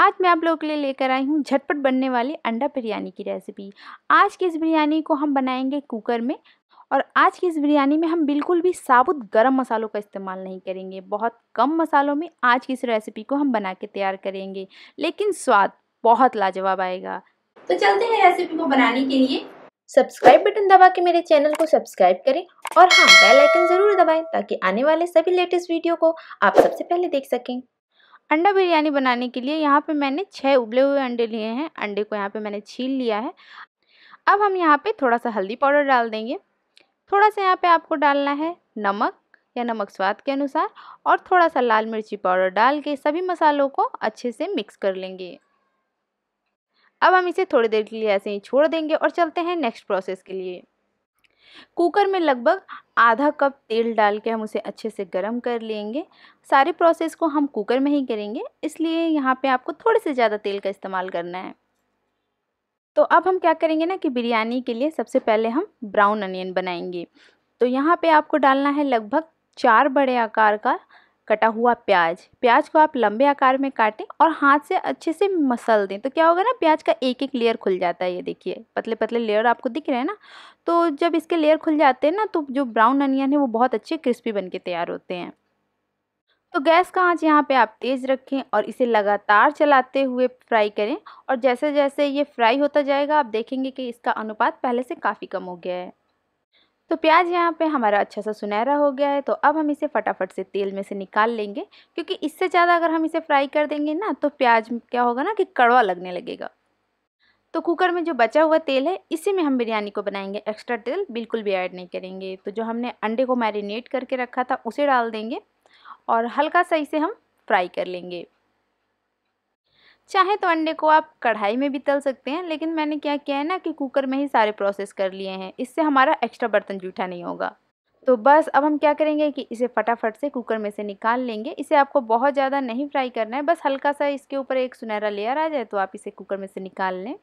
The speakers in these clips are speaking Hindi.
आज मैं आप लोगों के लिए लेकर आई हूँ झटपट बनने वाली अंडा बिरयानी की रेसिपी आज की इस बिरयानी को हम बनाएंगे कुकर में और आज की इस बिरयानी में हम बिल्कुल भी साबुत गरम मसालों का इस्तेमाल नहीं करेंगे बहुत कम मसालों में आज की इस रेसिपी को हम बना के तैयार करेंगे लेकिन स्वाद बहुत लाजवाब आएगा तो चलते हैं रेसिपी को बनाने के लिए सब्सक्राइब बटन दबा के मेरे चैनल को सब्सक्राइब करें और हाँ बेल आइकन ज़रूर दबाएं ताकि आने वाले सभी लेटेस्ट वीडियो को आप सबसे पहले देख सकें अंडा बिरयानी बनाने के लिए यहाँ पे मैंने छः उबले हुए अंडे लिए हैं अंडे को यहाँ पे मैंने छील लिया है अब हम यहाँ पे थोड़ा सा हल्दी पाउडर डाल देंगे थोड़ा सा यहाँ पे आपको डालना है नमक या नमक स्वाद के अनुसार और थोड़ा सा लाल मिर्ची पाउडर डाल के सभी मसालों को अच्छे से मिक्स कर लेंगे अब हम इसे थोड़ी देर के लिए ऐसे ही छोड़ देंगे और चलते हैं नेक्स्ट प्रोसेस के लिए कुकर में लगभग आधा कप तेल डाल के हम उसे अच्छे से गर्म कर लेंगे सारे प्रोसेस को हम कुकर में ही करेंगे इसलिए यहाँ पे आपको थोड़े से ज़्यादा तेल का इस्तेमाल करना है तो अब हम क्या करेंगे ना कि बिरयानी के लिए सबसे पहले हम ब्राउन अनियन बनाएंगे तो यहाँ पे आपको डालना है लगभग चार बड़े आकार का कटा हुआ प्याज प्याज को आप लंबे आकार में काटें और हाथ से अच्छे से मसल दें तो क्या होगा ना प्याज का एक एक लेयर खुल जाता है ये देखिए पतले पतले लेयर आपको दिख रहे हैं ना तो जब इसके लेयर खुल जाते हैं ना तो जो ब्राउन अनियन है वो बहुत अच्छे क्रिस्पी बन के तैयार होते हैं तो गैस का आँच यहाँ पे आप तेज़ रखें और इसे लगातार चलाते हुए फ्राई करें और जैसे जैसे ये फ्राई होता जाएगा आप देखेंगे कि इसका अनुपात पहले से काफ़ी कम हो गया है तो प्याज यहाँ पे हमारा अच्छा सा सुनहरा हो गया है तो अब हम इसे फटाफट से तेल में से निकाल लेंगे क्योंकि इससे ज़्यादा अगर हम इसे फ्राई कर देंगे ना तो प्याज क्या होगा ना कि कड़वा लगने लगेगा तो कुकर में जो बचा हुआ तेल है इसी में हम बिरयानी को बनाएंगे एक्स्ट्रा तेल बिल्कुल भी ऐड नहीं करेंगे तो जो हमने अंडे को मैरिनेट करके रखा था उसे डाल देंगे और हल्का सा इसे हम फ्राई कर लेंगे चाहे तो अंडे को आप कढ़ाई में भी तल सकते हैं लेकिन मैंने क्या किया है ना कि कुकर में ही सारे प्रोसेस कर लिए हैं इससे हमारा एक्स्ट्रा बर्तन जूठा नहीं होगा तो बस अब हम क्या करेंगे कि इसे फटाफट से कुकर में से निकाल लेंगे इसे आपको बहुत ज़्यादा नहीं फ्राई करना है बस हल्का सा इसके ऊपर एक सुनहरा लेयर आ जाए तो आप इसे कुकर में से निकाल लें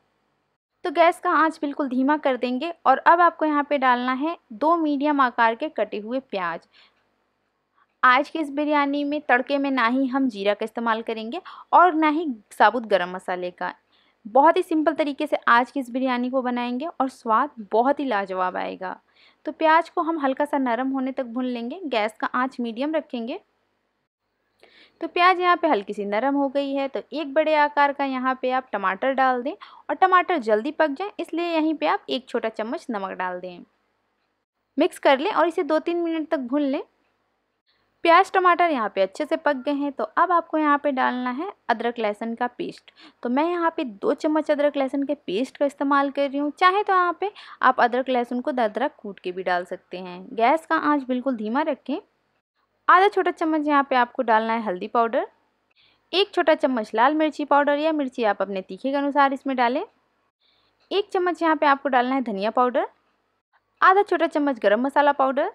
तो गैस का आंच बिल्कुल धीमा कर देंगे और अब आपको यहाँ पे डालना है दो मीडियम आकार के कटे हुए प्याज आज की इस बिरयानी में तड़के में ना ही हम जीरा का इस्तेमाल करेंगे और ना ही साबुत गरम मसाले का बहुत ही सिंपल तरीके से आज की इस बिरयानी को बनाएंगे और स्वाद बहुत ही लाजवाब आएगा तो प्याज को हम हल्का सा नरम होने तक भून लेंगे गैस का आँच मीडियम रखेंगे तो प्याज यहाँ पे हल्की सी नरम हो गई है तो एक बड़े आकार का यहाँ पे आप टमाटर डाल दें और टमाटर जल्दी पक जाए इसलिए यहीं पे आप एक छोटा चम्मच नमक डाल दें मिक्स कर लें और इसे दो तीन मिनट तक भून लें प्याज टमाटर यहाँ पे अच्छे से पक गए हैं तो अब आपको यहाँ पे डालना है अदरक लहसुन का पेस्ट तो मैं यहाँ पे दो चम्मच अदरक लहसुन के पेस्ट का इस्तेमाल कर रही हूँ चाहे तो यहाँ पे आप अदरक लहसुन को दरा कूट के भी डाल सकते हैं गैस का आँच बिल्कुल धीमा रखें आधा छोटा चम्मच यहाँ पर आपको डालना है हल्दी पाउडर एक छोटा चम्मच लाल मिर्ची पाउडर या मिर्ची आप अपने तीखे के अनुसार इसमें डालें एक चम्मच यहाँ पर आपको डालना है धनिया पाउडर आधा छोटा चम्मच गरम मसाला पाउडर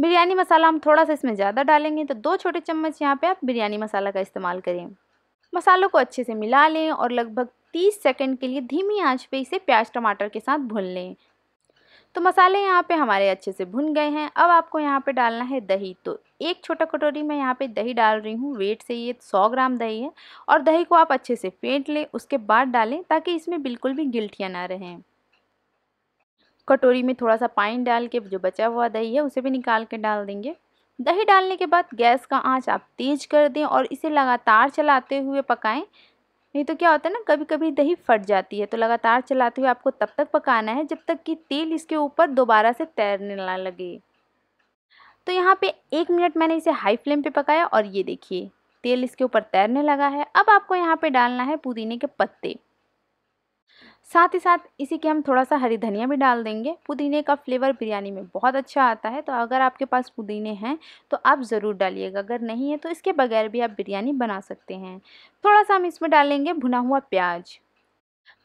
बिरयानी मसाला हम थोड़ा सा इसमें ज़्यादा डालेंगे तो दो छोटे चम्मच यहाँ पे आप बिरयानी मसाला का इस्तेमाल करें मसालों को अच्छे से मिला लें और लगभग 30 सेकंड के लिए धीमी आंच पे इसे प्याज टमाटर के साथ भून लें तो मसाले यहाँ पे हमारे अच्छे से भुन गए हैं अब आपको यहाँ पे डालना है दही तो एक छोटा कटोरी में यहाँ पे दही डाल रही हूँ वेट से ये सौ ग्राम दही है और दही को आप अच्छे से फेंट लें उसके बाद डालें ताकि इसमें बिल्कुल भी गिल्टियाँ ना रहें कटोरी में थोड़ा सा पानी डाल के जो बचा हुआ दही है उसे भी निकाल के डाल देंगे दही डालने के बाद गैस का आंच आप तेज़ कर दें और इसे लगातार चलाते हुए पकाएं नहीं तो क्या होता है ना कभी कभी दही फट जाती है तो लगातार चलाते हुए आपको तब तक पकाना है जब तक कि तेल इसके ऊपर दोबारा से तैरने ना लगे तो यहाँ पे एक मिनट मैंने इसे हाई फ्लेम पे पकाया और ये देखिए तेल इसके ऊपर तैरने लगा है अब आपको यहाँ पे डालना है पुदीने के पत्ते साथ ही साथ इसी के हम थोड़ा सा हरी धनिया भी डाल देंगे पुदीने का फ्लेवर बिरयानी में बहुत अच्छा आता है तो अगर आपके पास पुदीने हैं तो आप ज़रूर डालिएगा अगर नहीं है तो इसके बगैर भी आप बिरयानी बना सकते हैं थोड़ा सा हम इसमें डालेंगे भुना हुआ प्याज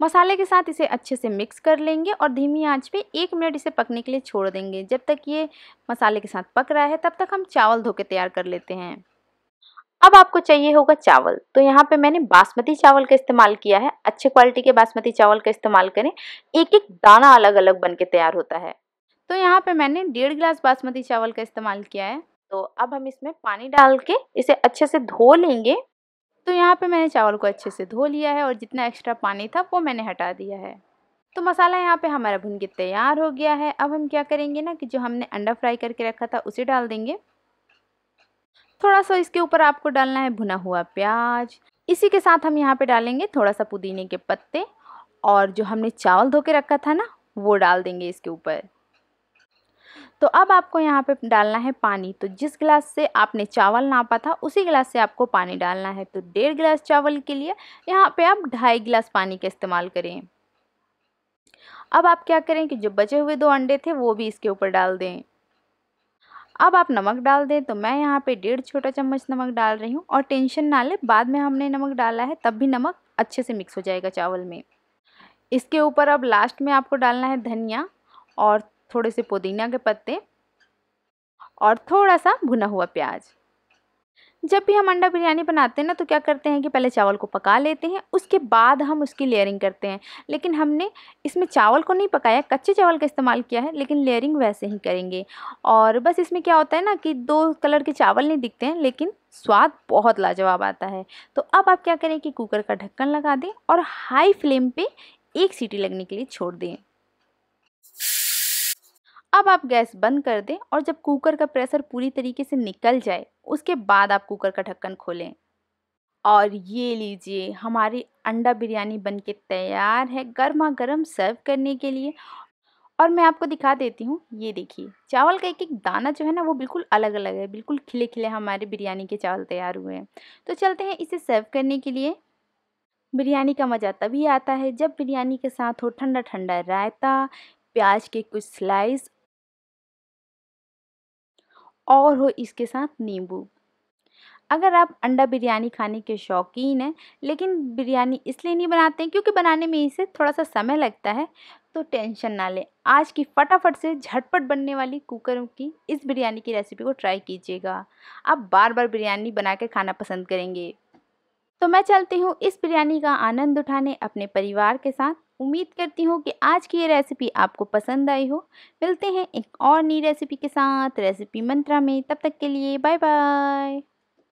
मसाले के साथ इसे अच्छे से मिक्स कर लेंगे और धीमी आंच पे एक मिनट इसे पकने के लिए छोड़ देंगे जब तक ये मसाले के साथ पक रहा है तब तक हम चावल धो के तैयार कर लेते हैं अब आपको चाहिए होगा चावल तो यहाँ पे मैंने बासमती चावल का इस्तेमाल किया है अच्छे क्वालिटी के बासमती चावल का इस्तेमाल करें एक एक दाना अलग अलग बन के तैयार होता है तो यहाँ पे मैंने डेढ़ गिलास बासमती चावल का इस्तेमाल किया है तो अब हम इसमें पानी डाल के इसे अच्छे से धो लेंगे तो यहाँ पे मैंने चावल को अच्छे से धो लिया है और जितना एक्स्ट्रा पानी था वो मैंने हटा दिया है तो मसाला यहाँ पे हमारा भुन के तैयार हो गया है अब हम क्या करेंगे ना कि जो हमने अंडा फ्राई करके रखा था उसे डाल देंगे थोड़ा सा इसके ऊपर आपको डालना है भुना हुआ प्याज इसी के साथ हम यहाँ पे डालेंगे थोड़ा सा पुदीने के पत्ते और जो हमने चावल धो के रखा था ना वो डाल देंगे इसके ऊपर तो अब आपको यहाँ पे डालना है पानी तो जिस गिलास से आपने चावल नापा था उसी गिलास से आपको पानी डालना है तो डेढ़ गिलास चावल के लिए यहाँ पे आप ढाई गिलास पानी का इस्तेमाल करें अब आप क्या करें कि जो बचे हुए दो अंडे थे वो भी इसके ऊपर डाल दें अब आप नमक डाल दें तो मैं यहाँ पे डेढ़ छोटा चम्मच नमक डाल रही हूँ और टेंशन ना ले बाद में हमने नमक डाला है तब भी नमक अच्छे से मिक्स हो जाएगा चावल में इसके ऊपर अब लास्ट में आपको डालना है धनिया और थोड़े से पुदीना के पत्ते और थोड़ा सा भुना हुआ प्याज जब भी हम अंडा बिरयानी बनाते हैं ना तो क्या करते हैं कि पहले चावल को पका लेते हैं उसके बाद हम उसकी लेयरिंग करते हैं लेकिन हमने इसमें चावल को नहीं पकाया कच्चे चावल का इस्तेमाल किया है लेकिन लेयरिंग वैसे ही करेंगे और बस इसमें क्या होता है ना कि दो कलर के चावल नहीं दिखते हैं लेकिन स्वाद बहुत लाजवाब आता है तो अब आप क्या करें कि कुकर का ढक्कन लगा दें और हाई फ्लेम पर एक सीटी लगने के लिए छोड़ दें अब आप गैस बंद कर दें और जब कुकर का प्रेशर पूरी तरीके से निकल जाए उसके बाद आप कुकर का ढक्कन खोलें और ये लीजिए हमारी अंडा बिरयानी बनके तैयार है गर्मा गर्म सर्व करने के लिए और मैं आपको दिखा देती हूँ ये देखिए चावल का एक एक दाना जो है ना वो बिल्कुल अलग अलग है बिल्कुल खिले खिले हमारे बिरयानी के चावल तैयार हुए हैं तो चलते हैं इसे सर्व करने के लिए बिरयानी का मज़ा तभी आता है जब बिरयानी के साथ हो ठंडा ठंडा रायता प्याज के कुछ स्लाइस और हो इसके साथ नींबू अगर आप अंडा बिरयानी खाने के शौकीन हैं लेकिन बिरयानी इसलिए नहीं बनाते हैं क्योंकि बनाने में इसे थोड़ा सा समय लगता है तो टेंशन ना लें आज की फटाफट से झटपट बनने वाली कुकर की इस बिरयानी की रेसिपी को ट्राई कीजिएगा आप बार बार बिरयानी बना के खाना पसंद करेंगे तो मैं चलती हूँ इस बिरयानी का आनंद उठाने अपने परिवार के साथ उम्मीद करती हूँ कि आज की ये रेसिपी आपको पसंद आई हो मिलते हैं एक और नई रेसिपी के साथ रेसिपी मंत्रा में तब तक के लिए बाय बाय